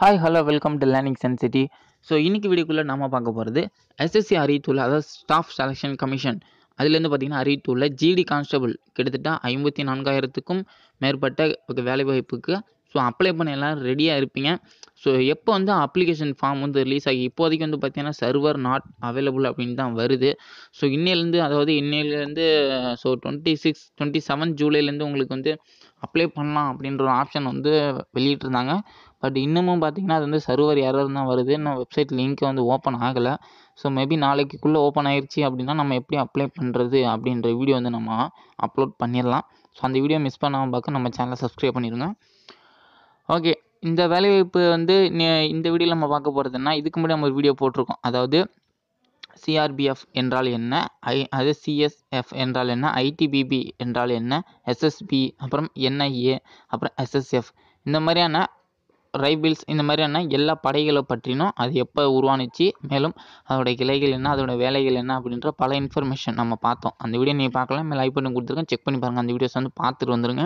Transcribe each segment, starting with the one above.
Hi hello welcome to learning sensity so இன்னைக்கு வீடியோக்குள்ளே நம்ம பார்க்க போகிறது எஸ்எஸ்சி அரியத்தூள் அதாவது ஸ்டாஃப் செலெக்ஷன் கமிஷன் அதுலேருந்து பார்த்தீங்கன்னா அரியத்தூளில் ஜிடி கான்ஸ்டபுள் கிட்டத்தட்ட ஐம்பத்தி நான்காயிரத்துக்கும் மேற்பட்ட வேலைவாய்ப்புக்கு ஸோ அப்ளை பண்ண எல்லாம் ரெடியாக இருப்பீங்க ஸோ எப்போ வந்து அப்ளிகேஷன் ஃபார்ம் வந்து ரிலீஸ் ஆகி இப்போதைக்கு வந்து பார்த்தீங்கன்னா சர்வர் நாட் அவைலபிள் அப்படின்னு தான் வருது ஸோ இன்னையிலேருந்து அதாவது இன்னையிலேருந்து so twenty six twenty seven ஜூலைலேருந்து உங்களுக்கு வந்து அப்ளை பண்ணலாம் அப்படின்ற ஒரு ஆப்ஷன் வந்து வெளியிட்டிருந்தாங்க பட் இன்னமும் பார்த்தீங்கன்னா அது வந்து சர்வர் எரர் தான் வருது இன்னும் வெப்சைட் லிங்க் வந்து ஓப்பன் ஆகலை ஸோ மேபி நாளைக்குள்ளே ஓப்பன் ஆயிடுச்சு அப்படின்னா நம்ம எப்படி அப்ளை பண்ணுறது அப்படின்ற வீடியோ வந்து நம்ம அப்லோட் பண்ணிடலாம் ஸோ அந்த வீடியோ மிஸ் பண்ணாமல் பார்க்க நம்ம சேனலை சப்ஸ்கிரைப் பண்ணிடுங்க ஓகே இந்த வேலைவாய்ப்பு வந்து இந்த வீடியோவில் நம்ம பார்க்க போகிறதுனா இதுக்கு முன்னாடி நம்ம ஒரு வீடியோ போட்டிருக்கோம் அதாவது சிஆர்பிஎஃப் என்றால் என்ன ஐ அது சிஎஸ்எஃப் என்றால் என்ன ஐடிபிபி என்றால் என்ன எஸ்எஸ்பி அப்புறம் என்ஐஏ அப்புறம் எஸ்எஸ்எஃப் இந்த மாதிரியான ரைபிள்ஸ் இந்த மாதிரியான எல்லா படைகளை பற்றினும் அது எப்போ உருவானுச்சு மேலும் அதோட கிளைகள் என்ன அதோட வேலைகள் என்ன அப்படின்ற பல இன்ஃபர்மேஷன் நம்ம பார்த்தோம் அந்த வீடியோ நீங்கள் பார்க்கலாம் மேலே லைக் பண்ணி கொடுத்துருங்க செக் பண்ணி பாருங்கள் அந்த வீடியோஸ் வந்து பார்த்துட்டு வந்துருங்க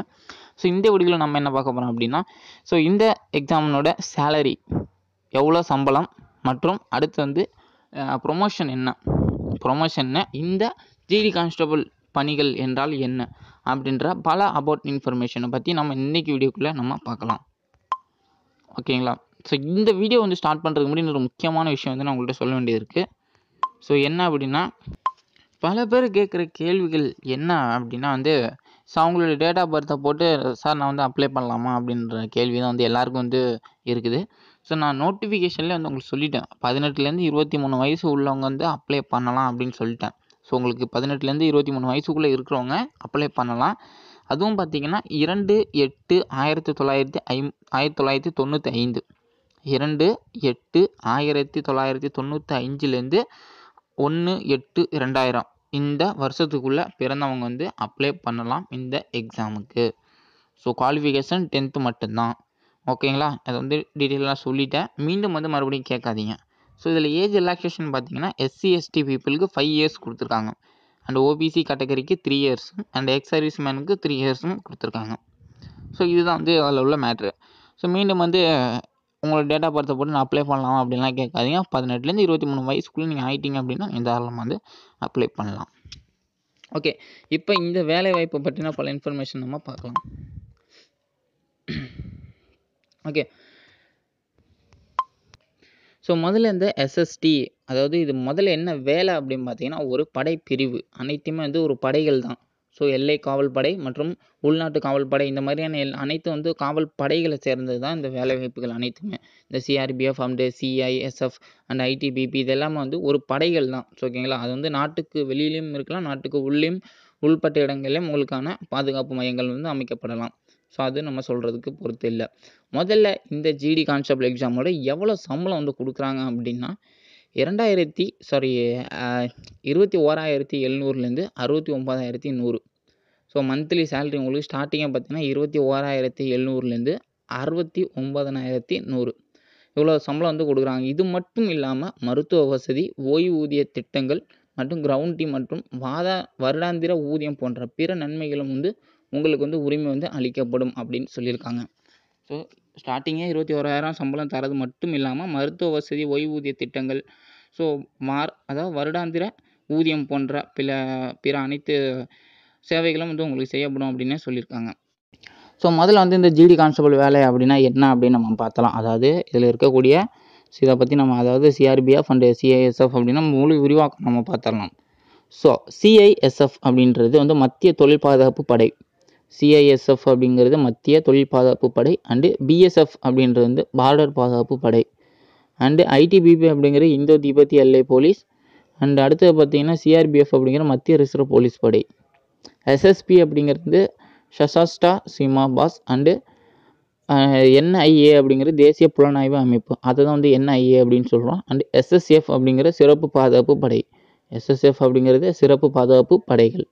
ஸோ இந்த வீடியோவில் நம்ம என்ன பார்க்க போகிறோம் அப்படின்னா ஸோ இந்த எக்ஸாமினோட சேலரி எவ்வளோ சம்பளம் மற்றும் அடுத்து வந்து ப்ரொமோஷன் என்ன ப்ரொமோஷன் இந்த ஜிடி கான்ஸ்டபுள் பணிகள் என்றால் என்ன அப்படின்ற பல அபவுட் இன்ஃபர்மேஷனை பற்றி நம்ம இன்றைக்கி வீடியோக்குள்ளே நம்ம பார்க்கலாம் ஓகேங்களா ஸோ இந்த வீடியோ வந்து ஸ்டார்ட் பண்ணுறதுக்கு முன்னாடி ஒரு முக்கியமான விஷயம் வந்து நான் உங்கள்கிட்ட சொல்ல வேண்டியது இருக்குது ஸோ என்ன அப்படின்னா பல பேர் கேட்குற கேள்விகள் என்ன அப்படின்னா வந்து ஸோ அவங்களோட டேட் ஆஃப் பர்த்தை போட்டு சார் நான் வந்து அப்ளை பண்ணலாமா அப்படின்ற கேள்வி தான் வந்து எல்லாருக்கும் வந்து இருக்குது ஸோ நான் நோட்டிஃபிகேஷன்லேயே வந்து உங்களுக்கு சொல்லிட்டேன் பதினெட்டுலேருந்து இருபத்தி மூணு வயசு உள்ளவங்க வந்து அப்ளை பண்ணலாம் அப்படின்னு சொல்லிட்டேன் ஸோ உங்களுக்கு பதினெட்டுலேருந்து இருபத்தி மூணு வயசுக்குள்ளே இருக்கிறவங்க அப்ளை பண்ணலாம் அதுவும் பார்த்திங்கன்னா இரண்டு எட்டு ஆயிரத்தி தொள்ளாயிரத்தி ஐம் ஆயிரத்தி தொள்ளாயிரத்தி தொண்ணூற்றி ஐந்து இரண்டு எட்டு ஆயிரத்தி தொள்ளாயிரத்தி தொண்ணூற்றி அஞ்சுலேருந்து ஒன்று எட்டு ரெண்டாயிரம் இந்த வருஷத்துக்குள்ளே பிறந்தவங்க வந்து அப்ளை பண்ணலாம் இந்த எக்ஸாமுக்கு ஸோ குவாலிஃபிகேஷன் டென்த்து மட்டும்தான் ஓகேங்களா அது வந்து டீட்டெயிலாக சொல்லிட்டேன் மீண்டும் வந்து மறுபடியும் கேட்காதீங்க ஸோ இதில் ஏஜ் ரிலாக்ஸேஷன் பார்த்தீங்கன்னா எஸ்சி எஸ்டி பீப்புளுக்கு ஃபைவ் இயர்ஸ் கொடுத்துருக்காங்க அண்ட் ஓபிசி கேட்டகரிக்கு த்ரீ இயர்ஸும் அண்ட் எக்ஸ் சர்வீஸ் மேனுக்கு த்ரீ இயர்ஸும் கொடுத்துருக்காங்க ஸோ இதுதான் வந்து அதில் உள்ள மேட்ரு ஸோ மீண்டும் வந்து உங்களோட டேட்டா பர்த்தை போட்டு நான் அப்ளை பண்ணலாம் அப்படின்லாம் கேட்காதீங்க பதினெட்டுலேருந்து இருபத்தி மூணு வயசுக்குள்ளே நீங்கள் ஆயிட்டீங்க அப்படின்னா நீங்கள் வந்து அப்ளை பண்ணலாம் ஓகே இப்போ இந்த வேலை வாய்ப்பு பற்றின பல இன்ஃபர்மேஷன் நம்ம பார்க்கலாம் ஓகே ஸோ முதல்ல இந்த எஸ்எஸ்டி அதாவது இது முதல்ல என்ன வேலை அப்படின்னு பார்த்தீங்கன்னா ஒரு படைப்பிரிவு அனைத்துமே வந்து ஒரு படைகள் தான் ஸோ எல்லை காவல் படை மற்றும் உள்நாட்டு காவல் படை இந்த மாதிரியான எல் அனைத்து வந்து காவல் படைகளை சேர்ந்தது தான் இந்த வேலை வாய்ப்புகள் அனைத்துமே இந்த CRPF and CISF and ITBP இதெல்லாமே வந்து ஒரு படைகள் தான் ஸோ ஓகேங்களா அது வந்து நாட்டுக்கு வெளியிலையும் இருக்கலாம் நாட்டுக்கு உள்ளேயும் உள்பட்ட இடங்களிலும் உங்களுக்கான பாதுகாப்பு மையங்கள் வந்து அமைக்கப்படலாம் ஸோ அது நம்ம சொல்கிறதுக்கு பொறுத்து இல்லை முதல்ல இந்த ஜிடி கான்ஸ்டபிள் எக்ஸாமோட எவ்வளோ சம்பளம் வந்து கொடுக்குறாங்க அப்படின்னா இரண்டாயிரத்தி சாரி இருபத்தி ஓராயிரத்தி எழுநூறுலேருந்து அறுபத்தி ஒம்பதாயிரத்தி நூறு ஸோ மந்த்லி சேலரி உங்களுக்கு ஸ்டார்டிங்காக பார்த்தீங்கன்னா இருபத்தி ஓராயிரத்தி எழுநூறுலேருந்து அறுபத்தி ஒம்பதனாயிரத்தி நூறு இவ்வளோ சம்பளம் வந்து கொடுக்குறாங்க இது மட்டும் இல்லாமல் மருத்துவ வசதி ஓய்வூதிய திட்டங்கள் மற்றும் கிரவுண்டி மற்றும் வாதா வருடாந்திர ஊதியம் போன்ற பிற நன்மைகளும் வந்து உங்களுக்கு வந்து உரிமை வந்து அளிக்கப்படும் அப்படின்னு சொல்லியிருக்காங்க ஸோ ஸ்டார்டிங்கே இருபத்தி ஓராயிரம் சம்பளம் தரது மட்டும் இல்லாமல் மருத்துவ வசதி ஓய்வூதிய திட்டங்கள் ஸோ மார் அதாவது வருடாந்திர ஊதியம் போன்ற பில பிற அனைத்து சேவைகளும் வந்து உங்களுக்கு செய்யப்படும் அப்படின்னு சொல்லியிருக்காங்க ஸோ முதல்ல வந்து இந்த ஜிடி கான்ஸ்டபிள் வேலை அப்படின்னா என்ன அப்படின்னு நம்ம பார்த்தலாம் அதாவது இதில் இருக்கக்கூடிய ஸோ இதை பற்றி நம்ம அதாவது சிஆர்பிஎஃப் அண்டு சிஐஎஸ்எஃப் அப்படின்னா முழு விரிவாக்கம் நம்ம பார்த்துடலாம் ஸோ சிஐஎஸ்எஃப் அப்படின்றது வந்து மத்திய தொழில் பாதுகாப்பு படை சிஐஎஸ்எஃப் அப்படிங்கிறது மத்திய தொழில் பாதுகாப்பு படை அண்டு பிஎஸ்எஃப் அப்படின்றது வந்து பார்டர் பாதுகாப்பு படை அண்டு ஐடிபிபி அப்படிங்கிறது இந்தோ திபெத்திய எல்லை போலீஸ் அண்ட் அடுத்தது பார்த்தீங்கன்னா சிஆர்பிஎஃப் அப்படிங்கிற மத்திய ரிசர்வ் போலீஸ் படை எஸ்எஸ்பி அப்படிங்கிறது ஷசாஸ்டா சீமா பாஸ் அண்டு என்ஐஏ அப்படிங்கிற தேசிய புலனாய்வு அமைப்பு அதை தான் வந்து என்ஐஏ அப்படின்னு சொல்கிறோம் அண்ட் எஸ்எஸ்எஃப் அப்படிங்கிற சிறப்பு பாதுகாப்பு படை எஸ்எஸ்எஃப் அப்படிங்கிறது சிறப்பு பாதுகாப்பு படைகள்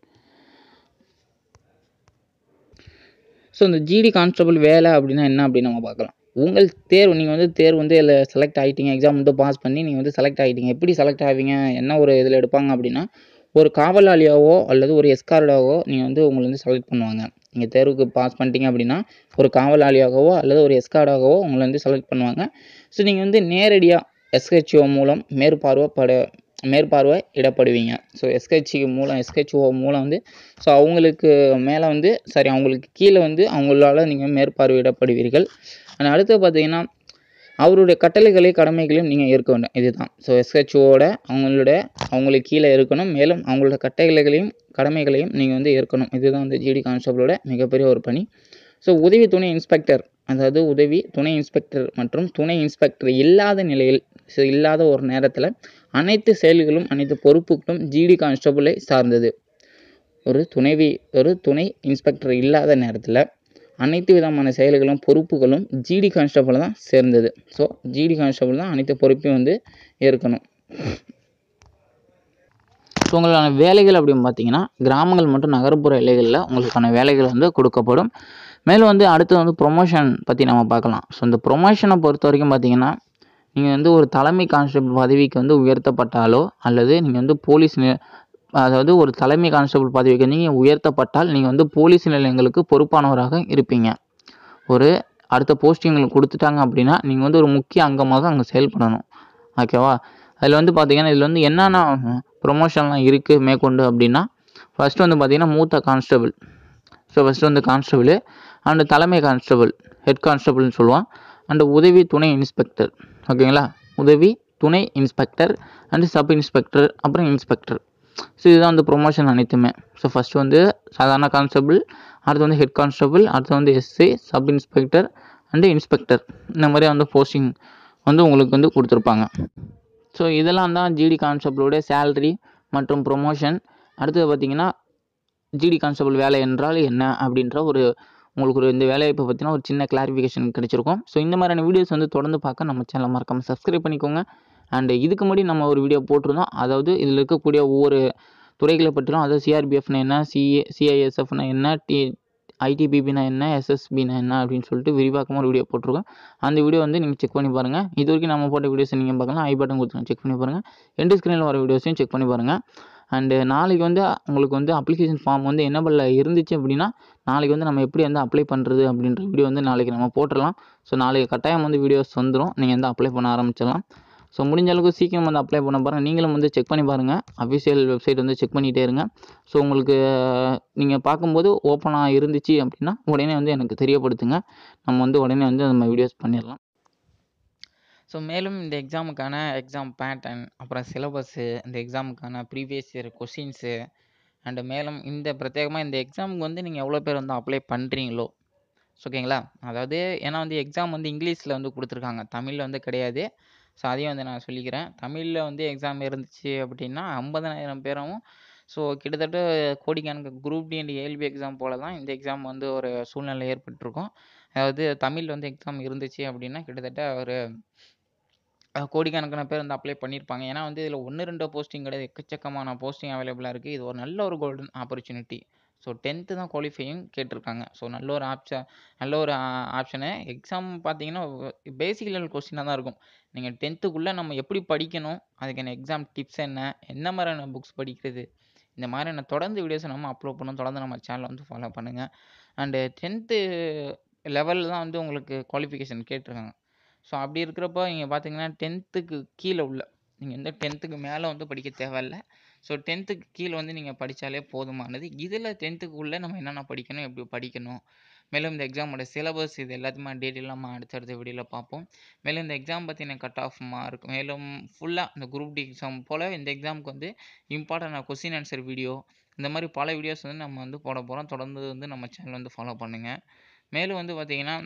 ஸோ இந்த ஜிடி கான்ஸ்டபிள் வேலை அப்படின்னா என்ன அப்படின்னு நம்ம பார்க்கலாம் உங்கள் தேர்வு நீங்கள் வந்து தேர்வு வந்து இதில் செலக்ட் ஆகிட்டீங்க எக்ஸாம் மட்டும் பாஸ் பண்ணி நீங்கள் வந்து செலக்ட் ஆகிட்டீங்க எப்படி செலக்ட் ஆவீங்க என்ன ஒரு இதில் எடுப்பாங்க அப்படின்னா ஒரு காவலாளியாவோ அல்லது ஒரு எஸ்கார்டாவோ நீங்கள் வந்து உங்களை வந்து செலக்ட் பண்ணுவாங்க நீங்கள் தேர்வுக்கு பாஸ் பண்ணிட்டீங்க அப்படின்னா ஒரு காவலாளியாகவோ அல்லது ஒரு எஸ்கார்டாகவோ உங்களை வந்து செலக்ட் பண்ணுவாங்க ஸோ நீங்கள் வந்து நேரடியாக எஸ்ஹெச்ஓ மூலம் மேற்பார்வை பட மேற்பார்வை இடப்படுவீங்க ஸோ எஸ்ஹெச்சி மூலம் எஸ்ஹெச்ஓ மூலம் வந்து ஸோ அவங்களுக்கு மேலே வந்து சாரி அவங்களுக்கு கீழே வந்து அவங்களால நீங்கள் மேற்பார்வையிடப்படுவீர்கள் அண்ட் அடுத்து பார்த்தீங்கன்னா அவருடைய கட்டளைகளையும் கடமைகளையும் நீங்கள் இருக்க வேண்டும் இதுதான் ஸோ எஸ்ஹெச்ஓட அவங்களோட அவங்களுக்கு கீழே இருக்கணும் மேலும் அவங்களோட கட்டளைகளையும் கடமைகளையும் நீங்கள் வந்து ஏற்கணும் இதுதான் வந்து ஜிடி கான்ஸ்டபிளோட மிகப்பெரிய ஒரு பணி ஸோ உதவி துணை இன்ஸ்பெக்டர் அதாவது உதவி துணை இன்ஸ்பெக்டர் மற்றும் துணை இன்ஸ்பெக்டர் இல்லாத நிலையில் ஸோ இல்லாத ஒரு நேரத்தில் அனைத்து செயல்களும் அனைத்து பொறுப்புகளும் ஜிடி கான்ஸ்டபுளை சார்ந்தது ஒரு துணைவி ஒரு துணை இன்ஸ்பெக்டர் இல்லாத நேரத்தில் அனைத்து விதமான செயல்களும் பொறுப்புகளும் ஜிடி கான்ஸ்டபுள் தான் சேர்ந்தது ஸோ ஜிடி கான்ஸ்டபுள் தான் அனைத்து பொறுப்பையும் வந்து ஏற்கணும் ஸோ உங்களுக்கான வேலைகள் அப்படின்னு பார்த்தீங்கன்னா கிராமங்கள் மற்றும் நகர்ப்புற எல்லைகளில் உங்களுக்கான வேலைகள் வந்து கொடுக்கப்படும் மேலும் வந்து அடுத்து வந்து ப்ரொமோஷன் பற்றி நம்ம பார்க்கலாம் ஸோ இந்த ப்ரொமோஷனை பொறுத்த வரைக்கும் பார்த்தீங்கன்னா நீங்கள் வந்து ஒரு தலைமை கான்ஸ்டபிள் பதவிக்கு வந்து உயர்த்தப்பட்டாலோ அல்லது நீங்கள் வந்து போலீஸ் அதாவது ஒரு தலைமை கான்ஸ்டபிள் பதவிக்கு நீங்கள் உயர்த்தப்பட்டால் நீங்கள் வந்து போலீஸ் நிலையங்களுக்கு பொறுப்பானவராக இருப்பீங்க ஒரு அடுத்த போஸ்டிங் உங்களுக்கு கொடுத்துட்டாங்க அப்படின்னா நீங்கள் வந்து ஒரு முக்கிய அங்கமாக அங்கே செயல்படணும் ஓகேவா அதில் வந்து பார்த்தீங்கன்னா இதில் வந்து என்னென்ன ப்ரொமோஷன்லாம் இருக்குது மேற்கொண்டு அப்படின்னா ஃபஸ்ட்டு வந்து பார்த்தீங்கன்னா மூத்த கான்ஸ்டபிள் ஸோ ஃபஸ்ட்டு வந்து கான்ஸ்டபிள் அண்டு தலைமை கான்ஸ்டபிள் ஹெட் கான்ஸ்டபிள்னு சொல்லுவான் அண்டு உதவி துணை இன்ஸ்பெக்டர் ஓகேங்களா உதவி துணை இன்ஸ்பெக்டர் அண்ட் சப் இன்ஸ்பெக்டர் அப்புறம் இன்ஸ்பெக்டர் ஸோ இதுதான் வந்து ப்ரொமோஷன் அனைத்துமே ஸோ ஃபஸ்ட்டு வந்து சாதாரண கான்ஸ்டபுள் அடுத்து வந்து ஹெட் கான்ஸ்டபுள் அடுத்து வந்து SI sub inspector and inspector இந்த மாதிரி வந்து போஸ்டிங் வந்து உங்களுக்கு வந்து கொடுத்துருப்பாங்க ஸோ இதெல்லாம் தான் ஜிடி கான்ஸ்டபுளுடைய சேல்ரி மற்றும் ப்ரொமோஷன் அடுத்தது பார்த்திங்கன்னா ஜிடி கான்ஸ்டபுள் வேலை என்றால் என்ன அப்படின்ற ஒரு உங்களுக்கு ஒரு இந்த வேலைவாய்ப்பை பற்றினா ஒரு சின்ன கிளாரிஃபிகேஷன் கிடைச்சிருக்கும் ஸோ இந்த மாதிரியான வீடியோஸ் வந்து தொடர்ந்து பார்க்க நம்ம சேனலை மறக்காமல் சப்ஸ்கிரைப் பண்ணிக்கோங்க அண்ட் இதுக்கு முன்னாடி நம்ம ஒரு வீடியோ போட்டிருந்தோம் அதாவது இதில் இருக்கக்கூடிய ஒவ்வொரு துறைகளை பற்றிலும் அதாவது சிஆர்பிஎஃப்னா என்ன சிஏ சிஐஎஸ்எஃப்னா என்ன டி ஐடிபிபினா என்ன எஸ்எஸ்பினா என்ன அப்படின்னு சொல்லிட்டு விரிவாக்கமாக ஒரு வீடியோ போட்டிருக்கோம் அந்த வீடியோ வந்து நீங்கள் செக் பண்ணி பாருங்கள் இது வரைக்கும் நம்ம போட்ட வீடியோஸ் நீங்கள் பார்க்கலாம் ஐ பட்டன் கொடுத்துருங்க செக் பண்ணி பாருங்கள் எண்டு ஸ்க்ரீனில் வர வீடியோஸையும் செக் பண்ணி பாருங்கள் அண்டு நாளைக்கு வந்து உங்களுக்கு வந்து அப்ளிகேஷன் ஃபார்ம் வந்து என்னபிளில் இருந்துச்சு அப்படின்னா நாளைக்கு வந்து நம்ம எப்படி வந்து அப்ளை பண்ணுறது அப்படின்ற வீடியோ வந்து நாளைக்கு நம்ம போட்டுடலாம் ஸோ நாளைக்கு கட்டாயம் வந்து வீடியோஸ் வந்துடும் நீங்கள் வந்து அப்ளை பண்ண ஆரம்பிச்சிடலாம் ஸோ முடிஞ்ச அளவுக்கு சீக்கிரம் வந்து அப்ளை பண்ண பாருங்கள் நீங்களும் வந்து செக் பண்ணி பாருங்கள் அஃபிஷியல் வெப்சைட் வந்து செக் பண்ணிகிட்டே இருங்க ஸோ உங்களுக்கு நீங்கள் பார்க்கும்போது ஓப்பனாக இருந்துச்சு அப்படின்னா உடனே வந்து எனக்கு தெரியப்படுத்துங்க நம்ம வந்து உடனே வந்து நம்ம வீடியோஸ் பண்ணிடலாம் ஸோ மேலும் இந்த எக்ஸாமுக்கான எக்ஸாம் பேட்டர்ன் அப்புறம் சிலபஸ்ஸு இந்த எக்ஸாமுக்கான ப்ரீவியஸ் இயர் கொஷின்ஸு அண்டு மேலும் இந்த பிரத்யேகமாக இந்த எக்ஸாமுக்கு வந்து நீங்கள் எவ்வளோ பேர் வந்து அப்ளை பண்ணுறீங்களோ ஓகேங்களா அதாவது ஏன்னா வந்து எக்ஸாம் வந்து இங்கிலீஷில் வந்து கொடுத்துருக்காங்க தமிழில் வந்து கிடையாது ஸோ அதையும் வந்து நான் சொல்லிக்கிறேன் தமிழில் வந்து எக்ஸாம் இருந்துச்சு அப்படின்னா ஐம்பதனாயிரம் பேரும் ஸோ கிட்டத்தட்ட கோடிக்கணக்கு group D and ALP exam போல தான் இந்த எக்ஸாம் வந்து ஒரு சூழ்நிலை ஏற்பட்டிருக்கும் அதாவது தமிழ் வந்து எக்ஸாம் இருந்துச்சு அப்படின்னா கிட்டத்தட்ட ஒரு கோடிக்கணக்கான பேர் வந்து அப்ளை பண்ணியிருப்பாங்க. ஏன்னா வந்து இதில் ஒன்று ரெண்டு போஸ்டிங் கிடையாது. எக்கச்சக்கமான போஸ்டிங் அவைலபிளாக இருக்குது இது ஒரு நல்ல ஒரு கோல்டன் ஆப்பர்ச்சுனிட்டி ஸோ டென்த்து தான் குவாலிஃபையும் கேட்டிருக்காங்க. ஸோ நல்ல ஒரு ஆப்ஷன் நல்ல ஒரு ஆப்ஷனு. எக்ஸாம் பார்த்தீங்கன்னா, பேசிக் லெவல் கொஸ்டினாக தான் இருக்கும். நீங்கள் டென்த்துக்குள்ளே நம்ம எப்படி படிக்கணும்? அதுக்கான எக்ஸாம் டிப்ஸ் என்ன? என்ன மாதிரியான புக்ஸ் படிக்கிறது? இந்த மாதிரியான தொடர்ந்து வீடியோஸை நம்ம அப்லோட் பண்ணுவோம். தொடர்ந்து நம்ம சேனலை வந்து ஃபாலோ பண்ணுங்கள் அண்டு டென்த்து லெவலில் தான் வந்து உங்களுக்கு குவாலிஃபிகேஷன் கேட்டிருக்காங்க. ஸோ அப்படி இருக்கிறப்போ நீங்கள் பார்த்தீங்கன்னா டென்த்துக்கு கீழே உள்ள நீங்கள் வந்து டென்த்துக்கு மேலே வந்து படிக்க தேவையில்ல ஸோ டென்த்துக்கு கீழே வந்து நீங்கள் படித்தாலே போதுமானது இதில் டென்த்துக்கு உள்ளே நம்ம என்னென்ன படிக்கணும் எப்படி படிக்கணும் மேலும் இந்த எக்ஸாமோட சிலபஸ் இது எல்லாத்தையுமே டீட்டெயிலாக நம்ம அடுத்தடுத்த வீடியோவில் பார்ப்போம் மேலும் இந்த எக்ஸாம் பார்த்தீங்கன்னா கட் ஆஃப் மார்க் மேலும் ஃபுல்லாக இந்த குரூப் டி எக்ஸாம் போல் இந்த எக்ஸாமுக்கு வந்து இம்பார்ட்டண்டான கொஸ்டின் ஆன்சர் வீடியோ இந்த மாதிரி பல வீடியோஸ் வந்து நம்ம வந்து போட போகிறோம் தொடர்ந்து வந்து நம்ம சேனல் வந்து ஃபாலோ பண்ணுங்கள் மேலும் வந்து பார்த்திங்கன்னா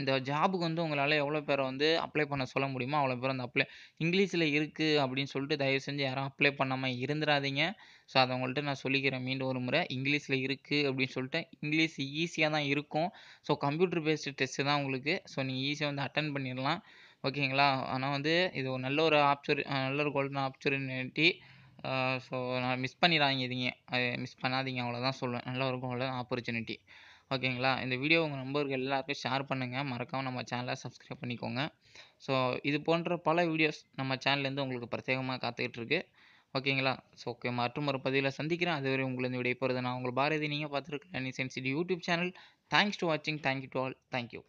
இந்த ஜாபுக்கு வந்து உங்களால் எவ்வளோ பேரை வந்து அப்ளை பண்ண சொல்ல முடியுமோ அவ்வளோ பேர் அந்த அப்ளை இங்கிலீஷில் இருக்குது அப்படின்னு சொல்லிட்டு தயவு செஞ்சு யாரும் அப்ளை பண்ணாமல் இருந்துடாதீங்க ஸோ அதை உங்கள்கிட்ட நான் சொல்லிக்கிறேன் மீண்டும் ஒரு முறை இங்கிலீஷில் இருக்குது அப்படின்னு சொல்லிட்டு இங்கிலீஷ் ஈஸியாக தான் இருக்கும் ஸோ கம்ப்யூட்டர் பேஸ்டு டெஸ்ட்டு தான் உங்களுக்கு ஸோ நீங்கள் ஈஸியாக வந்து அட்டன் பண்ணிடலாம் ஓகேங்களா ஆனால் வந்து இது ஒரு நல்ல ஒரு ஆப்பர்ச்சு நல்ல ஒரு கோல்டன் ஆப்பர்ச்சுனிட்டி ஸோ நான் மிஸ் பண்ணிடாதீங்க இதுங்க மிஸ் பண்ணாதீங்க அவ்வளோதான் சொல்லுவேன் நல்ல ஒரு கோல்டன் ஆப்பர்ச்சுனிட்டி ஓகேங்களா இந்த வீடியோ உங்கள் நண்பர்கள் எல்லாருக்கும் ஷேர் பண்ணுங்கள் மறக்காமல் நம்ம சேனலை சப்ஸ்கிரைப் பண்ணிக்கோங்க ஸோ இது போன்ற பல வீடியோஸ் நம்ம சேனல்லேருந்து உங்களுக்கு பிரத்யேகமாக காத்துக்கிட்டு ஓகேங்களா ஸோ ஓகே மற்றும் ஒரு பதிவில் சந்திக்கிறேன் அதுவரை உங்களை விடை போகிறது நான் உங்கள் பாரதி நீங்கள் பார்த்துருக்கேன் சென்சிட்டி யூடியூப் சேனல் தேங்க்ஸ் டு வாட்சிங் தேங்க்யூ டு ஆல் தேங்க்யூ